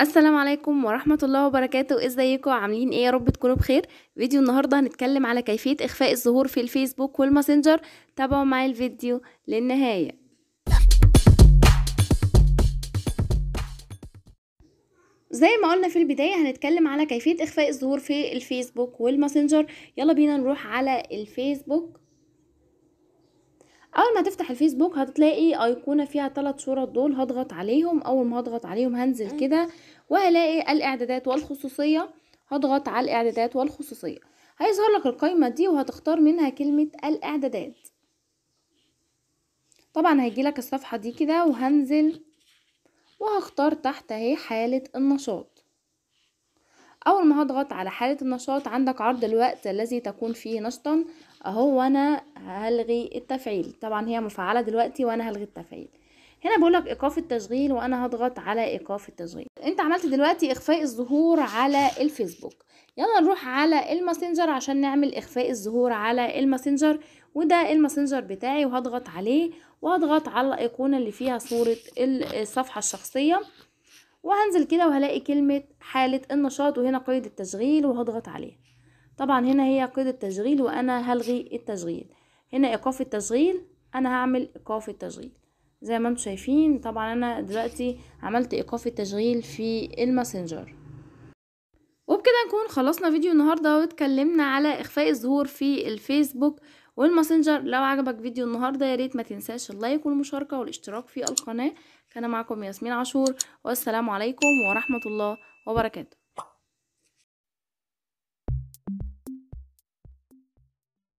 السلام عليكم ورحمة الله وبركاته ازيكم عاملين ايه يا رب تكونوا بخير فيديو النهاردة هنتكلم على كيفية اخفاء الظهور في الفيسبوك والماسنجر تابعوا معي الفيديو للنهاية زي ما قلنا في البداية هنتكلم على كيفية اخفاء الظهور في الفيسبوك والماسنجر يلا بينا نروح على الفيسبوك اول ما تفتح الفيسبوك هتلاقي ايقونه فيها ثلاث صور دول هضغط عليهم اول ما هضغط عليهم هنزل كده وهلاقي الاعدادات والخصوصيه هضغط على الاعدادات والخصوصيه هيظهر لك القائمه دي وهتختار منها كلمه الاعدادات طبعا هيجي لك الصفحه دي كده وهنزل وهختار تحت اهي حاله النشاط اول ما هضغط على حاله النشاط عندك عرض الوقت الذي تكون فيه نشطا اهو انا هلغي التفعيل طبعا هي مفعلة دلوقتي وانا هلغي التفعيل هنا بقولك ايقاف التشغيل وانا هضغط على ايقاف التشغيل انت عملت دلوقتي اخفاء الظهور على الفيسبوك يلا نروح على الماسنجر عشان نعمل اخفاء الظهور على الماسنجر وده الماسنجر بتاعي وهضغط عليه وهضغط على الايقونة اللي فيها صورة الصفحة الشخصية وهنزل كده وهلاقي كلمة حالة النشاط وهنا قيد التشغيل وهضغط عليها طبعا هنا هي قيد التشغيل وانا هلغي التشغيل هنا ايقاف التشغيل انا هعمل ايقاف التشغيل زي ما انتم شايفين طبعا انا دلوقتي عملت ايقاف التشغيل في الماسنجر وبكده نكون خلصنا فيديو النهارده واتكلمنا على اخفاء الظهور في الفيسبوك والماسنجر لو عجبك فيديو النهارده يا ريت ما تنساش اللايك والمشاركه والاشتراك في القناه كان معكم ياسمين عاشور والسلام عليكم ورحمه الله وبركاته